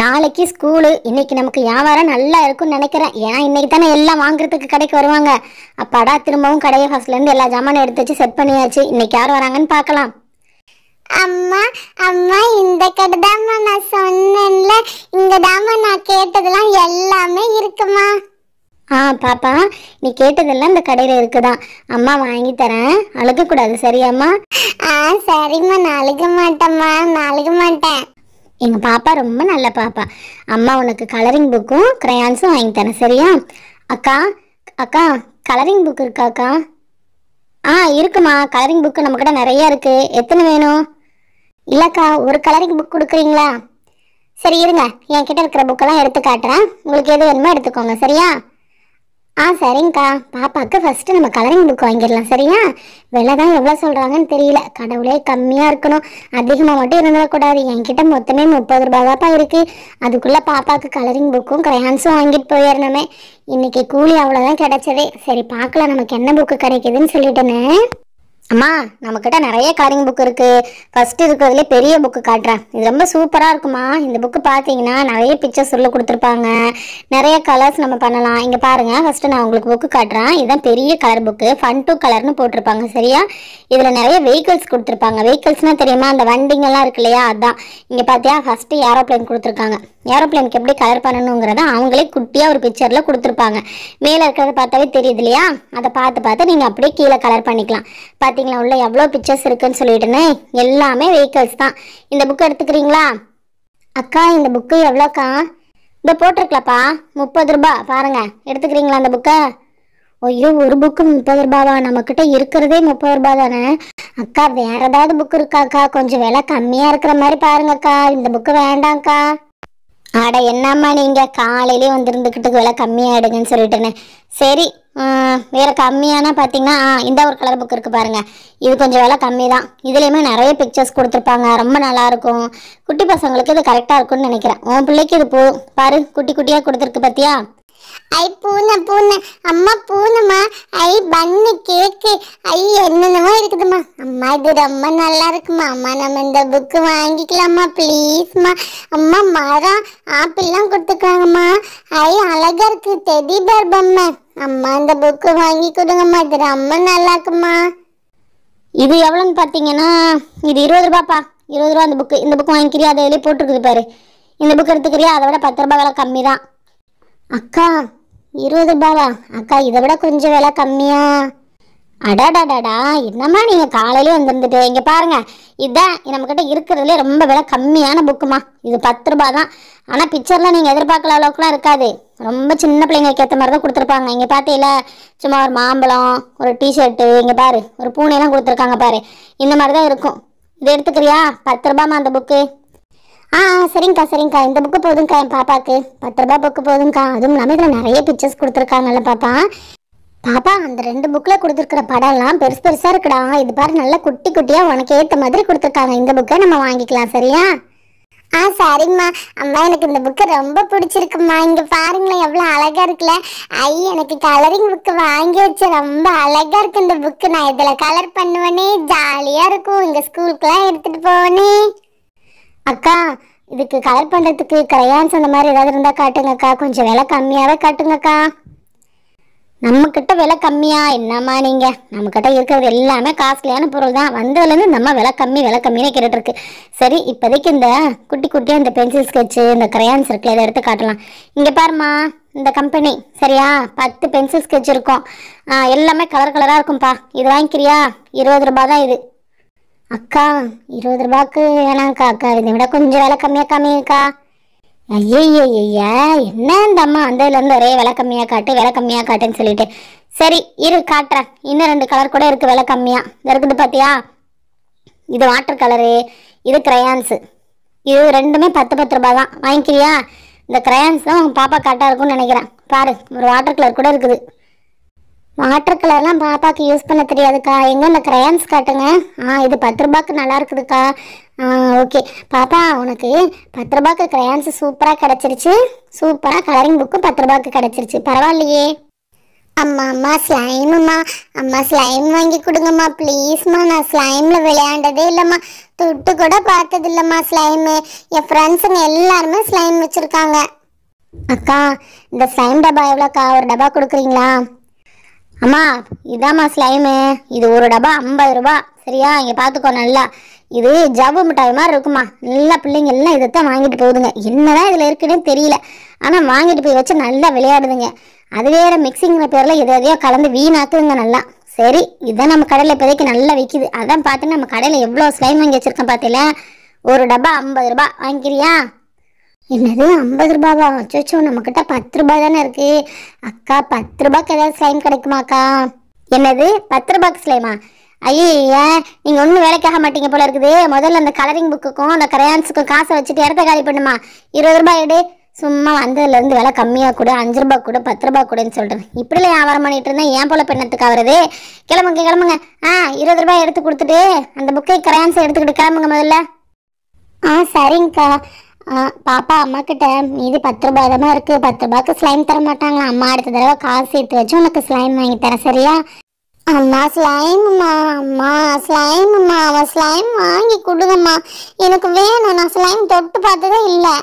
நாளைக்கு ஸ்கூலு இன்னைக்கு நமக்கு வியாபாரம் நல்லா இருக்கும்னு நினைக்கிறேன் ஏன்னா இன்னைக்கு தானே எல்லாம் வாங்குறதுக்கு கடைக்கு வருவாங்க அப்பாடா திரும்பவும் கடையை ஃபர்ஸ்ட்லேருந்து எல்லா ஜாமானும் எடுத்து வச்சு செட் பண்ணியாச்சு இன்னைக்கு யார் வராங்கன்னு பார்க்கலாம் அம்மா அம்மா இந்த கடை தாம்மா நான் சொன்னேன்ல இந்த தாம்மா நான் கேட்டதெல்லாம் எல்லாமே இருக்குமா ஆ பாப்பா நீ கேட்டதெல்லாம் இந்த கடையில் இருக்குதான் அம்மா வாங்கி தரேன் அழுகக்கூடாது சரியாம்மா ஆ சரிம்மா நான் அழுக மாட்டேம்மா நான் அழுக மாட்டேன் எங்கள் பாப்பா ரொம்ப நல்ல பாப்பா அம்மா உனக்கு கலரிங் புக்கும் க்ரையான்ஸும் வாங்கி தரேன் சரியா அக்கா அக்கா கலரிங் புக் இருக்காக்கா ஆ இருக்குமா கலரிங் புக்கு நம்மக்கிட்ட நிறைய இருக்குது எத்தனை வேணும் இல்லைக்கா ஒரு கலரிங் புக் கொடுக்குறீங்களா சரி இருங்க என் கிட்டே இருக்கிற புக்கெல்லாம் எடுத்து காட்டுறேன் உங்களுக்கு எது வேணுமோ எடுத்துக்கோங்க சரியா ஆ சரிங்கக்கா பாப்பாவுக்கு ஃபஸ்ட்டு நம்ம கலரிங் புக் வாங்கிடலாம் சரியா விலை தான் எவ்வளோ சொல்கிறாங்கன்னு தெரியல கடவுளே கம்மியாக இருக்கணும் அதிகமாக மட்டும் இருந்துடக்கூடாது என்கிட்ட மொத்தமே முப்பது ரூபா தாப்பா இருக்குது அதுக்குள்ளே பாப்பாவுக்கு கலரிங் புக்கும் க்ரையான்ஸும் வாங்கிட்டு போயிடணுமே இன்றைக்கி கூலி அவ்வளோதான் கிடச்சதே சரி பார்க்கலாம் நமக்கு என்ன புக்கு கிடைக்குதுன்னு சொல்லிட்டேனே அம்மா நம்மக்கிட்ட நிறைய கலரிங் புக் இருக்குது ஃபஸ்ட்டு இருக்கிறதுலே பெரிய புக்கு காட்டுறேன் இது ரொம்ப சூப்பராக இருக்குமா இந்த புக்கு பார்த்தீங்கன்னா நிறைய பிக்சர்ஸ் உள்ள கொடுத்துருப்பாங்க நிறைய கலர்ஸ் நம்ம பண்ணலாம் இங்கே பாருங்கள் ஃபஸ்ட்டு நான் உங்களுக்கு புக்கு காட்டுறேன் இதுதான் பெரிய கலர் புக்கு ஃபன் டூ கலர்னு போட்டிருப்பாங்க சரியா இதில் நிறைய வெஹிக்கிள்ஸ் கொடுத்துருப்பாங்க வெஹிக்கிள்ஸ்னால் தெரியுமா அந்த வண்டிங்கெல்லாம் இருக்கு இல்லையா அதான் இங்கே பார்த்தியா ஃபஸ்ட்டு ஏரோப்ளைன் கொடுத்துருக்காங்க ஏரோப்ளைனுக்கு எப்படி கலர் பண்ணணுங்கிறத அவங்களே குட்டியாக ஒரு பிக்சரில் கொடுத்துருப்பாங்க மேலே இருக்கிறத பார்த்தாவே தெரியுது இல்லையா அதை பார்த்து பார்த்து நீங்கள் அப்படியே கீழே கலர் பண்ணிக்கலாம் பார்த்தீங்களா உள்ள எவ்வளோ பிக்சர்ஸ் இருக்குன்னு சொல்லிட்டுன்னு எல்லாமே வெஹிக்கல்ஸ் தான் இந்த புக்கு எடுத்துக்கிறீங்களா அக்கா இந்த புக்கு எவ்வளோக்கா இந்த போட்டிருக்கலப்பா முப்பது ரூபா பாருங்கள் எடுத்துக்கிறீங்களா அந்த புக்கை ஐயோ ஒரு புக்கு முப்பது ரூபாவா நம்மக்கிட்ட இருக்கிறதே முப்பது ரூபா தானே அக்கா வேற ஏதாவது புக்கு இருக்காக்கா கொஞ்சம் விலை கம்மியாக இருக்கிற மாதிரி பாருங்கக்கா இந்த புக்கு வேண்டாம்க்கா அட என்னம்மா நீங்கள் காலையிலே வந்துருந்துக்கிட்டு விலை கம்மியாக எடுங்கன்னு சரி வேறு கம்மியானா பார்த்தீங்கன்னா இந்த ஒரு கலர் புக் இருக்குது பாருங்கள் இது கொஞ்சம் விலை கம்மி தான் இதுலேயுமே நிறைய பிக்சர்ஸ் கொடுத்துருப்பாங்க ரொம்ப நல்லாயிருக்கும் குட்டி பசங்களுக்கு இது கரெக்டாக இருக்கும்னு நினைக்கிறேன் உன் பிள்ளைக்கு இது போ பாரு குட்டி குட்டியாக கொடுத்துருக்கு பார்த்தியா ஐ பூனை பூனை அம்மா பூனைமா ஐ பண்ணு கேக்கு ஐ என்னென்னமோ இருக்குதுமா அம்மா இது ரொம்ப நல்லா இருக்குமா அம்மா நம்ம இந்த புக்கு வாங்கிக்கலாமா ப்ளீஸ்மா அம்மா மரம் ஆப்பிள்லாம் கொடுத்துருக்காங்கம்மா ஐ அழகா இருக்கு தெதிபர் பொம்மை அம்மா இந்த புக்கு வாங்கி கொடுங்கம்மா இது ரொம்ப நல்லா இருக்குமா இது எவ்வளோன்னு பார்த்தீங்கன்னா இது இருபது ரூபாப்பா இருபது ரூபா அந்த புக்கு இந்த புக்கு வாங்கிக்கிறியா அதை வெளியே போட்டுருக்குது பாரு இந்த புக்கு எடுத்துக்கிறியா அதை விட பத்து ரூபா விலை கம்மி தான் அக்கா இருபது ரூபாவா அக்கா இதை விட கொஞ்சம் விலை கம்மியா அடாடாடாடா என்னம்மா நீங்கள் காலையிலே வந்துருந்துட்டு இங்கே பாருங்கள் இதுதான் நம்மக்கிட்ட இருக்கிறதுலே ரொம்ப விலை கம்மியான புக்குமா இது பத்து ரூபா தான் ஆனால் பிக்சரில் நீங்கள் எதிர்பார்க்கல அளவுக்குலாம் இருக்காது ரொம்ப சின்ன பிள்ளைங்களுக்கு ஏற்ற மாதிரி தான் கொடுத்துருப்பாங்க இங்கே பார்த்தீங்கள சும்மா ஒரு மாம்பழம் ஒரு டிஷர்ட்டு இங்கே பாரு ஒரு பூனையெல்லாம் கொடுத்துருக்காங்க பாரு இந்த மாதிரி தான் இருக்கும் இது எடுத்துக்கிறியா பத்து ரூபாமா அந்த புக்கு ஆ சரிங்கக்கா சரிங்கக்கா இந்த புக்கு போதுங்க்கா என் பாப்பாவுக்கு பத்து ரூபா புக்கு போதுங்க்கா அதுவும் இல்லாமல் இதில் நிறைய பிக்சர்ஸ் கொடுத்துருக்காங்கல்ல பாப்பா பாப்பா அந்த ரெண்டு புக்கில் கொடுத்துருக்குற படம்லாம் பெருசு பெருசாக இருக்கடா இது பாரு நல்லா குட்டி குட்டியாக உனக்கு ஏற்ற மாதிரி கொடுத்துருக்காங்க இந்த புக்கை நம்ம வாங்கிக்கலாம் சரியா ஆ சரிங்கம்மா அம்மா எனக்கு இந்த புக்கு ரொம்ப பிடிச்சிருக்குமா இங்கே பாருங்களேன் எவ்வளோ அழகாக இருக்குல்ல ஐ எனக்கு கலரிங் புக்கு வாங்கி வச்சு ரொம்ப அழகாக இருக்கு இந்த புக்கு நான் இதில் கலர் பண்ணுவேனே ஜாலியாக இருக்கும் இங்கே ஸ்கூலுக்குலாம் எடுத்துகிட்டு போவேனே அக்கா இதுக்கு கலர் பண்ணுறதுக்கு கிரையான்ஸ் அந்த மாதிரி ஏதாவது இருந்தால் காட்டுங்கக்கா கொஞ்சம் விலை கம்மியாகவே காட்டுங்கக்கா நம்மக்கிட்ட விலை கம்மியாக என்னம்மா நீங்கள் நம்மக்கிட்ட இருக்கிறது எல்லாமே காஸ்ட்லியான பொருள் தான் வந்ததுலேருந்து நம்ம விலை கம்மி விலை கம்மின்னு கேட்டுருக்கு சரி இப்போதைக்கு இந்த குட்டி குட்டியாக இந்த பென்சில் ஸ்கெட்சு இந்த கிரையான்ஸ் இருக்குல்ல இதை எடுத்து காட்டலாம் இங்கே பாருமா இந்த கம்பெனி சரியா பத்து பென்சில் ஸ்கெட்ச் இருக்கும் எல்லாமே கலர் கலராக இருக்கும்ப்பா இது வாங்கிக்கிறியா இருபது ரூபா தான் இது அக்கா இருபது ரூபாய்க்கு வேணாங்க்கா அக்கா இதை விட கொஞ்சம் விலை கம்மியாக கம்மியாக்கா ஐயா ஐயா என்ன இந்த அம்மா அந்ததுலேருந்து ஒரே விலை கம்மியாக காட்டு விலை கம்மியாக காட்டுன்னு சொல்லிட்டு சரி இரு காட்டுறேன் இன்னும் ரெண்டு கலர் கூட இருக்குது விலை கம்மியாக இது இருக்குது பார்த்தியா இது வாட்டர் கலரு இது க்ரையான்ஸு இது ரெண்டுமே பத்து பத்து ரூபா தான் வாங்கிக்கிறியா இந்த க்ரையான்ஸ் தான் உங்கள் பாப்பா கரெக்டாக இருக்கும்னு நினைக்கிறேன் பாரு ஒரு வாட்டர் கலர் கூட இருக்குது வாட்டர் கலர்லாம் பாப்பாவுக்கு யூஸ் பண்ண தெரியாதுக்கா எங்கே இந்த க்ரையான்ஸ் காட்டுங்க ஆ இது பத்து ரூபாய்க்கு நல்லா இருக்குதுக்கா ஆ ஓகே பாப்பா உனக்கு பத்து ரூபாய்க்கு க்ரையான்ஸ் சூப்பராக கிடச்சிருச்சு சூப்பராக கலரிங் புக்கும் பத்து ரூபாய்க்கு கிடச்சிருச்சு பரவாயில்லையே அம்மா அம்மா ஸ்லைமுமா அம்மா ஸ்லைம் வாங்கி கொடுங்கம்மா ப்ளீஸ்மா நான் ஸ்லைமில் விளையாண்டதே இல்லைம்மா தொட்டு கூட பார்த்தது இல்லைம்மா ஸ்லைமு என் ஃப்ரெண்ட்ஸுங்க எல்லாருமே ஸ்லைம் வச்சுருக்காங்க அக்கா இந்த ஸ்லைம் டப்பா எவ்வளோக்கா ஒரு டப்பா கொடுக்குறீங்களா அம்மா இதாம்மா ஸ்லைமு இது ஒரு டப்பா ஐம்பது ரூபா சரியா இங்கே பார்த்துக்கோ நல்லா இது ஜவ்வு மிட்டாய் மாதிரி இருக்குமா நல்லா பிள்ளைங்க எல்லாம் இதைத்தான் வாங்கிட்டு போகுதுங்க என்னதான் இதில் இருக்குன்னு தெரியல ஆனால் வாங்கிட்டு போய் வச்சு நல்லா விளையாடுதுங்க அது வேறு மிக்சிங்கிற பேரில் எது எதையோ கலந்து வீணாக்குதுங்க நல்லா சரி இதான் நம்ம கடையில் இப்போதைக்கு நல்லா விற்கிது அதான் பார்த்து நம்ம கடையில் எவ்வளோ ஸ்லைம் வாங்கி வச்சுருக்கோம் பார்த்தீங்களா ஒரு டப்பா ஐம்பது ரூபா வாங்கிக்கிறியா என்னது ஐம்பது ரூபாவா அச்சோச்சோ நம்மக்கிட்ட பத்து ரூபாய் தானே இருக்கு அக்கா பத்து ரூபாய்க்கு ஏதாவது ஸ்லைம் கிடைக்குமாக்கா என்னது பத்து ரூபாய்க்கு ஸ்லைமா ஐயா நீங்கள் ஒன்றும் வேலைக்காக மாட்டீங்க போல இருக்குது முதல்ல அந்த கலரிங் புக்குக்கும் அந்த கரையான்ஸுக்கும் காசை வச்சுட்டு இடத்த காலி பண்ணுமா இருபது ரூபாய் எடு சும்மா வந்ததுலேருந்து விலை கம்மியாக கூட அஞ்சு ரூபா கூட பத்து ரூபா கூடன்னு சொல்கிறேன் இப்படிலாம் வியாபாரம் பண்ணிட்டு இருந்தேன் ஏன் போல பெண்ணத்துக்கு ஆகிறது கிளம்புங்க கிளம்புங்க ஆ இருபது ரூபாய் எடுத்து கொடுத்துட்டு அந்த புக்கை கரையான்ஸை எடுத்துக்கிட்டு கிளம்புங்க முதல்ல ஆ சரிங்கக்கா பாப்பா அம்மா கிட்ட மீதி பத்து ரூபாய் தான் இருக்குது பத்து ரூபாய்க்கு ஸ்லைம் தர மாட்டாங்களா அம்மா அடுத்த தடவை காசு சேர்த்து வச்சு உனக்கு ஸ்லைம் வாங்கி தரேன் சரியா அம்மா ஸ்லைம்மா அம்மா ஸ்லைம்மா அவன் ஸ்லைம் வாங்கி கொடுங்கம்மா எனக்கு வேணும் நான் ஸ்லைம் தொட்டு பார்த்ததே இல்லை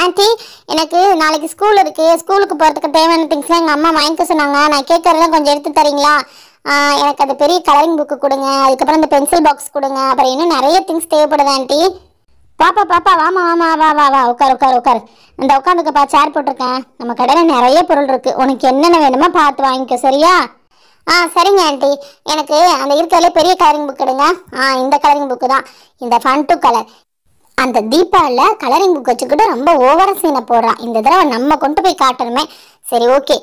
ஆண்டி எனக்கு நாளைக்கு ஸ்கூல் இருக்குது ஸ்கூலுக்கு போகிறதுக்கு தேவையான திங்ஸ்லாம் எங்கள் அம்மா வாங்கிக்க சொன்னாங்க நான் கேட்குறதெல்லாம் கொஞ்சம் எடுத்து தரீங்களா எனக்கு அது பெரிய கலரிங் புக்கு கொடுங்க அதுக்கப்புறம் இந்த பென்சில் பாக்ஸ் கொடுங்க அப்புறம் இன்னும் நிறைய திங்ஸ் தேவைப்படுது ஆண்டி பாப்பா பாப்பா வாமா வாமா வா வா வா உட்கார் உட்கார் உட்கார் இந்த உட்காந்துக்கப்பா சேர் போட்டிருக்கேன் நம்ம கடையில் நிறைய பொருள் இருக்குது உனக்கு என்னென்ன வேணுமோ பார்த்து வாங்கிக்க சரியா ஆ சரிங்க ஆண்டி எனக்கு அந்த இருக்கிறதுலே பெரிய கலரிங் புக் எடுங்க ஆ இந்த கலரிங் புக்கு தான் இந்த ஃபன் டூ கலர் அந்த தீபாவில் கலரிங் புக் வச்சுக்கிட்டு ரொம்ப ஓவர சீனை போடுறான் இந்த தடவை நம்ம கொண்டு போய் காட்டணுமே சரி ஓகே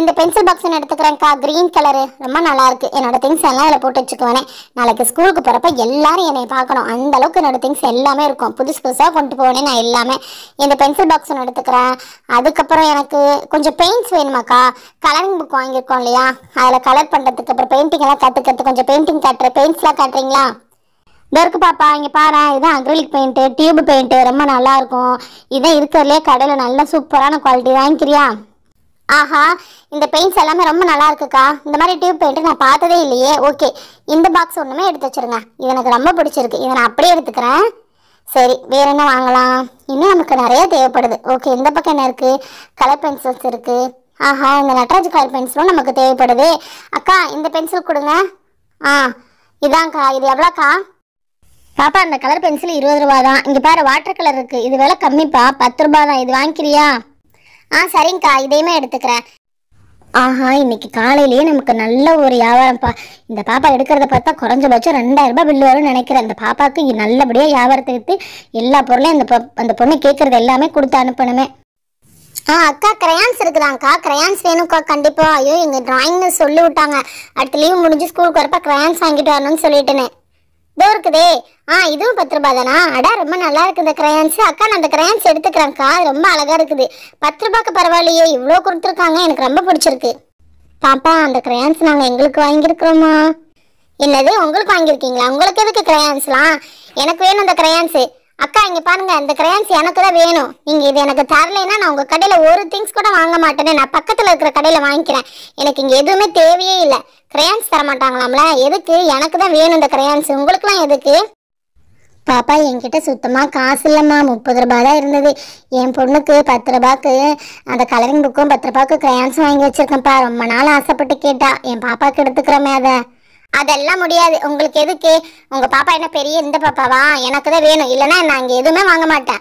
இந்த பென்சில் பாக்ஸ் நான் எடுத்துக்கிறேன்க்கா க்ரீன் கலரு ரொம்ப நல்லாயிருக்கு என்னோட திங்ஸ் எல்லாம் இதில் போட்டு வச்சுக்குவேனே நாளைக்கு ஸ்கூலுக்கு போகிறப்ப எல்லாரும் என்னை பார்க்கணும் அந்த அளவுக்கு என்னோட திங்ஸ் எல்லாமே இருக்கும் புதுசு புதுசாக கொண்டு போவேனே நான் எல்லாமே இந்த பென்சில் பாக்ஸ் நான் எடுத்துக்கிறேன் அதுக்கப்புறம் எனக்கு கொஞ்சம் பெயிண்ட்ஸ் வேணுமாக்கா கலரிங் புக் வாங்கியிருக்கோம் இல்லையா அதில் கலர் பண்ணுறதுக்கு அப்புறம் பெயிண்டிங் எல்லாம் கற்றுக்கிறதுக்கு கொஞ்சம் பெயிண்டிங் காட்டுற பெயிண்ட்ஸ்லாம் காட்டுறீங்களா இந்த இருக்கு பாப்பா இங்கே பாரு இதான் அக்ரிலிக் பெயிண்ட்டு டியூப் பெயிண்ட்டு ரொம்ப நல்லாயிருக்கும் இதான் இருக்கிறதுலே கடையில் நல்ல சூப்பரான குவாலிட்டி வாங்கிக்கிறியா ஆஹா இந்த பெயிண்ட்ஸ் எல்லாமே ரொம்ப நல்லா இருக்குக்கா இந்த மாதிரி டியூப் பெயிண்ட் நான் பார்த்ததே இல்லையே ஓகே இந்த பாக்ஸ் ஒன்றுமே எடுத்து வச்சிருங்க இது எனக்கு ரொம்ப பிடிச்சிருக்கு இதை நான் அப்படியே எடுத்துக்கிறேன் சரி வேற என்ன வாங்கலாம் இன்னும் நமக்கு நிறைய தேவைப்படுது ஓகே இந்த பக்கம் என்ன இருக்குது கலர் பென்சில்ஸ் இருக்குது ஆஹா இந்த நட்ராஜ் கலர் பென்சிலும் நமக்கு தேவைப்படுது அக்கா இந்த பென்சில் கொடுங்க ஆ இதாங்க்கா இது எவ்வளோக்கா பாப்பா அந்த கலர் பென்சில் இருபது ரூபா தான் இங்கே பாரு வாட்டர் கலர் இருக்குது இது விலை கம்மிப்பா பத்து ரூபா தான் இது வாங்கிக்கிறியா ஆ சரிங்கக்கா இதையுமே எடுத்துக்கிறேன் ஆஹா இன்னைக்கு காலையிலேயே நமக்கு நல்ல ஒரு வியாபாரம்ப்பா இந்த பாப்பா எடுக்கிறத பார்த்தா குறைஞ்சபட்சம் ரெண்டாயிரம் ரூபாய் பில்லு வரும்னு நினைக்கிறேன் இந்த பாப்பாவுக்கு நல்லபடியாக வியாபாரத்தை விற்று எல்லா பொருளையும் அந்த அந்த பொண்ணு கேட்குறது எல்லாமே கொடுத்து அனுப்பணுமே ஆ அக்கா கிரையான்ஸ் இருக்குதாங்கக்கா கிரையான்ஸ் வேணும்க்கா கண்டிப்பாக ஐயோ எங்கள் ட்ராயிங்னு சொல்லி விட்டாங்க அடுத்த லீவ் முடிஞ்சு ஸ்கூலுக்கு வரப்போ கிரையான்ஸ் வாங்கிட்டு வரணும்னு சொல்லிட்டுனே போர் இருக்குதே ஆ இதுவும் பத்து ரூபா தானா அடா ரொம்ப நல்லா இருக்கு இந்த கிரையான்ஸ் அக்கா நான் அந்த கிரையான்ஸ் எடுத்துக்கிறேன்க்கா ரொம்ப அழகாக இருக்குது பத்து ரூபாய்க்கு பரவாயில்லையே இவ்வளோ கொடுத்துருக்காங்க எனக்கு ரொம்ப பிடிச்சிருக்கு பாப்பா அந்த கிரையான்ஸ் நாங்கள் எங்களுக்கு வாங்கியிருக்கிறோமா என்னது உங்களுக்கு வாங்கியிருக்கீங்களா உங்களுக்கு எதுக்கு கிரையான்ஸ்லாம் எனக்கு வேணும் அந்த கிரையான்ஸு அக்கா இங்க பாருங்க அந்த கிரையான்ஸ் எனக்கு தான் வேணும் நீங்க இது எனக்கு தரலைன்னா நான் உங்க கடையில ஒரு திங்ஸ் கூட வாங்க மாட்டேன்னு நான் பக்கத்துல இருக்கிற கடையில வாங்கிக்கிறேன் எனக்கு இங்க எதுவுமே தேவையே இல்லை கிரையான்ஸ் தர மாட்டாங்களாம்ல எதுக்கு எனக்கு தான் வேணும் இந்த கிரையான்ஸ் உங்களுக்குலாம் எதுக்கு பாப்பா என்கிட்ட சுத்தமாக காசு இல்லைம்மா முப்பது ரூபா தான் இருந்தது என் பொண்ணுக்கு பத்து ரூபாய்க்கு அந்த கலரிங் புக்கும் பத்து ரூபாய்க்கு கிரையான்ஸும் வாங்கி வச்சுருக்கேன்ப்பா ரொம்ப நாள் ஆசைப்பட்டு கேட்டா என் பாப்பாவுக்கு எடுத்துக்கிறோமே அதை அதெல்லாம் முடியாது உங்களுக்கு எதுக்கு உங்க பாப்பா என்ன பெரிய இந்த பாப்பாவா எனக்கு தான் வேணும் இல்லைன்னா நான் இங்கே எதுவுமே வாங்க மாட்டேன்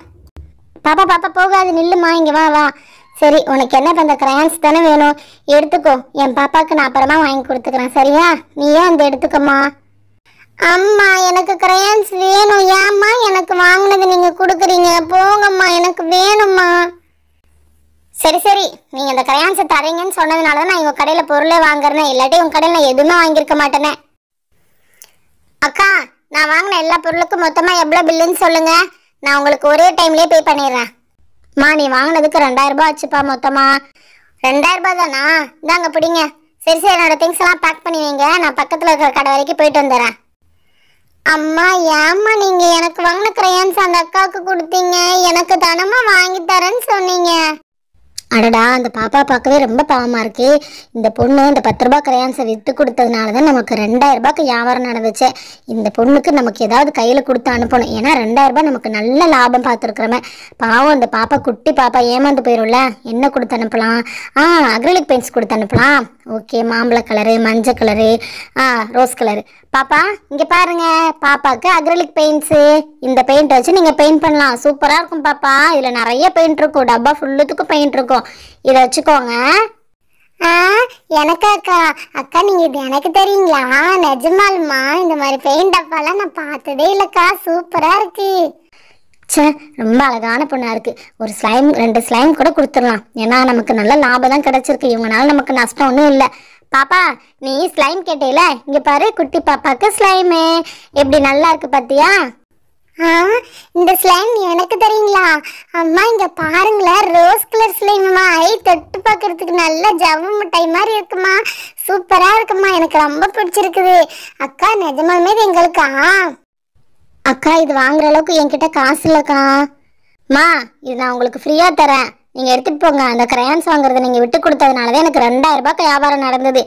பாப்பா பாப்பா போகாது நில்லுமா இங்கே வா வா சரி உனக்கு என்ன இப்போ இந்த கிரையான்ஸ் தானே வேணும் எடுத்துக்கோ என் பாப்பாவுக்கு நான் அப்புறமா வாங்கி கொடுத்துக்கிறேன் சரியா நீ ஏன் அந்த எடுத்துக்கம்மா அம்மா எனக்கு கிரையான்ஸ் வேணும் ஏம்மா எனக்கு வாங்கினது நீங்கள் கொடுக்குறீங்க போங்கம்மா எனக்கு வேணும்மா சரி சரி நீங்கள் இந்த கிரையான்ஸ் தரீங்கன்னு சொன்னதுனால தான் நான் உங்கள் கடையில் பொருளே வாங்குறேன் இல்லாட்டி உங்கள் கடையில் நான் எதுவுமே வாங்கியிருக்க மாட்டேனே அக்கா நான் வாங்கின எல்லா பொருளுக்கும் மொத்தமாக எவ்வளோ பில்லுன்னு சொல்லுங்கள் நான் உங்களுக்கு ஒரே டைம்லேயே பே பண்ணிடுறேன் மா நீ வாங்கினதுக்கு ரெண்டாயிரம் வச்சுப்பா மொத்தமா மொத்தமாக ரூபாய் தானா இந்தாங்க பிடிங்க சரி சரி என்னோட திங்ஸ் எல்லாம் பேக் பண்ணி வைங்க நான் பக்கத்தில் இருக்கிற கடை வரைக்கும் போயிட்டு வந்துடுறேன் அம்மா ஏம்மா நீங்கள் எனக்கு வாங்கின கிரையான்ஸ் அந்த அக்காவுக்கு கொடுத்தீங்க எனக்கு தனமாக வாங்கி தரேன்னு சொன்னீங்க அடடா அந்த பாப்பா பார்க்கவே ரொம்ப பாவமாக இருக்கே இந்த பொண்ணு இந்த பத்து ரூபா கிரையான்ஸை விற்று கொடுத்ததுனால தான் நமக்கு ரெண்டாயிரம் ரூபாய்க்கு வியாபாரம் நடந்துச்சு இந்த பொண்ணுக்கு நமக்கு ஏதாவது கையில் கொடுத்து அனுப்பணும் ஏன்னா ரெண்டாயிரம் ரூபாய் நமக்கு நல்ல லாபம் பார்த்துருக்குறோமே பாவம் அந்த பாப்பா குட்டி பாப்பா ஏமாந்து போயிடும்ல என்ன கொடுத்து அனுப்பலாம் ஆ அக்ரலிக் பெயிண்ட்ஸ் கொடுத்து அனுப்பலாம் ஓகே மாம்பழ கலரு மஞ்சள் கலரு ஆ ரோஸ் கலரு பாப்பா இங்கே பாருங்க பாப்பாவுக்கு அக்ரலிக் பெயிண்ட்ஸு இந்த பெயிண்ட் வச்சு நீங்கள் பெயிண்ட் பண்ணலாம் சூப்பராக இருக்கும் பாப்பா இதில் நிறைய பெயிண்ட் இருக்கும் டப்பா ஃபுல்லுத்துக்கும் பெயிண்ட் இருக்கும் இருக்கும் இதை வச்சுக்கோங்க ஆ எனக்கு அக்கா அக்கா நீங்க இது எனக்கு தெரியுங்களா நெஜமாலுமா இந்த மாதிரி பெயிண்ட் அப்பாலாம் நான் பார்த்ததே இல்லைக்கா சூப்பரா இருக்கு சே ரொம்ப அழகான பொண்ணாக இருக்குது ஒரு ஸ்லைம் ரெண்டு ஸ்லைம் கூட கொடுத்துடலாம் ஏன்னா நமக்கு நல்ல லாபம் தான் கிடச்சிருக்கு இவங்கனால நமக்கு நஷ்டம் ஒன்றும் இல்லை பாப்பா நீ ஸ்லைம் கேட்டேல இங்கே பாரு குட்டி பாப்பாவுக்கு ஸ்லைமு எப்படி நல்லா இருக்கு பார்த்தியா இந்த ஸ்லைம் எனக்கு தெரியுங்களா அம்மா இங்க பாருங்களேன் ரோஸ் கலர் ஸ்லைம்மா ஐ தொட்டு பார்க்கறதுக்கு நல்ல ஜவ்வு மிட்டாய் மாதிரி இருக்குமா சூப்பரா இருக்குமா எனக்கு ரொம்ப பிடிச்சிருக்குது அக்கா நிஜமாலுமே இது எங்களுக்கா அக்கா இது வாங்குற அளவுக்கு என்கிட்ட காசு இல்லைக்கா மா இது நான் உங்களுக்கு ஃப்ரீயா தரேன் நீங்கள் எடுத்துகிட்டு போங்க அந்த கிரையான்ஸ் வாங்குறதை நீங்கள் விட்டு கொடுத்ததுனால தான் எனக்கு ரெண்டாயிரம் ரூபாய்க்கு வியாபாரம் நடந்தது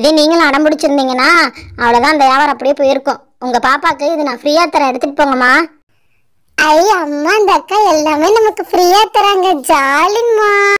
இதே நீங்களும் அடம் பிடிச்சிருந்தீங்கன்னா அவ்வளோதான் அந்த வியாபாரம் அப்படியே போயிருக்கும் உங்கள் பாப்பாவுக்கு இது நான் ஃப்ரீயாக தரேன் எடுத்துகிட்டு போங்கம்மா ஐய அம்மா அந்த அக்கா எல்லாமே நமக்கு ஃப்ரீயா தராங்க ஜாலிமா